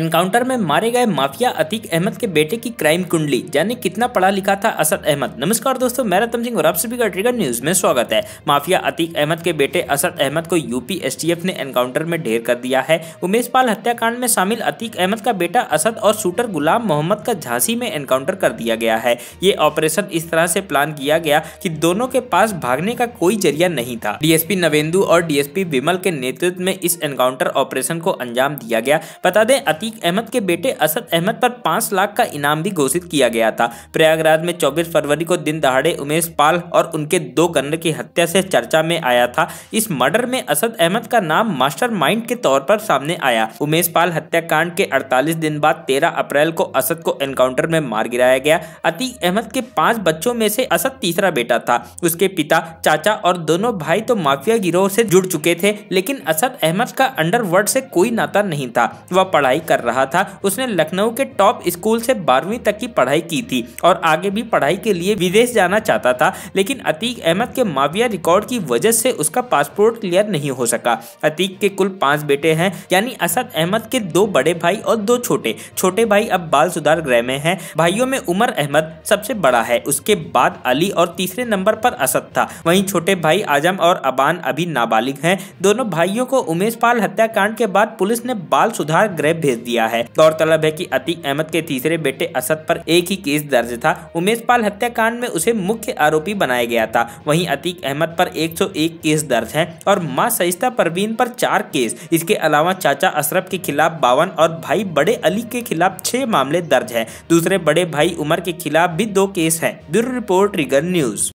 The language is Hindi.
एनकाउंटर में मारे गए माफिया अतीक अहमद के बेटे की क्राइम कुंडली जाने कितना पढ़ा लिखा था असद अहमद नमस्कार दोस्तों मैं रतम सिंह और आप सभी का ट्रिगर न्यूज में स्वागत है माफिया अतीक अहमद के बेटे असद अहमद को यूपी एसटीएफ ने एनकाउंटर में ढेर कर दिया है उमेश पाल हत्याकांड में शामिल अतीक अहमद का बेटा असद और शूटर गुलाम मोहम्मद का झांसी में एनकाउंटर कर दिया गया है ये ऑपरेशन इस तरह से प्लान किया गया कि दोनों के पास भागने का कोई जरिया नहीं था डीएसपी नवेंदु और डीएसपी विमल के नेतृत्व में इस एनकाउंटर ऑपरेशन को अंजाम दिया गया बता दें अतीक अतीक अहमद के बेटे असद अहमद पर पांच लाख का इनाम भी घोषित किया गया था प्रयागराज में चौबीस फरवरी को दिन दहाड़े उमेश पाल और उनके दो गन्नर की हत्या से चर्चा में आया था इस मर्डर में असद अहमद का नाम मास्टर के तौर पर सामने आया उमेश पाल हत्याकांड के अड़तालीस दिन बाद तेरह अप्रैल को असद को एनकाउंटर में मार गिराया गया अतीक अहमद के पांच बच्चों में से असद तीसरा बेटा था उसके पिता चाचा और दोनों भाई तो माफिया गिरोह से जुड़ चुके थे लेकिन असद अहमद का अंडरवर्ल्ड से कोई नाता नहीं था वह पढ़ाई कर कर रहा था उसने लखनऊ के टॉप स्कूल से बारहवीं तक की पढ़ाई की थी और आगे भी पढ़ाई के लिए विदेश जाना चाहता था लेकिन अतीक अहमद के माविया रिकॉर्ड की वजह से उसका पासपोर्ट क्लियर नहीं हो सका अतीक के कुल पांच बेटे हैं यानी असद अहमद के दो बड़े भाई और दो छोटे छोटे भाई अब बाल सुधार गृह में है भाइयों में उमर अहमद सबसे बड़ा है उसके बाद अली और तीसरे नंबर पर असद था वहीं छोटे भाई आजम और अबान अभी नाबालिग हैं दोनों भाइयों को उमेश पाल हत्याकांड के बाद पुलिस ने बाल सुधार गृह भेज दिया दिया है गौरतलब है कि अतीक अहमद के तीसरे बेटे असद पर एक ही केस दर्ज था उमेश पाल हत्याकांड में उसे मुख्य आरोपी बनाया गया था वहीं अतीक अहमद पर 101 केस दर्ज है और मां सहिस्ता परवीन पर चार केस इसके अलावा चाचा अशरफ के खिलाफ बावन और भाई बड़े अली के खिलाफ छह मामले दर्ज है दूसरे बड़े भाई उमर के खिलाफ भी दो केस है ब्यूरो रिपोर्ट रिगर न्यूज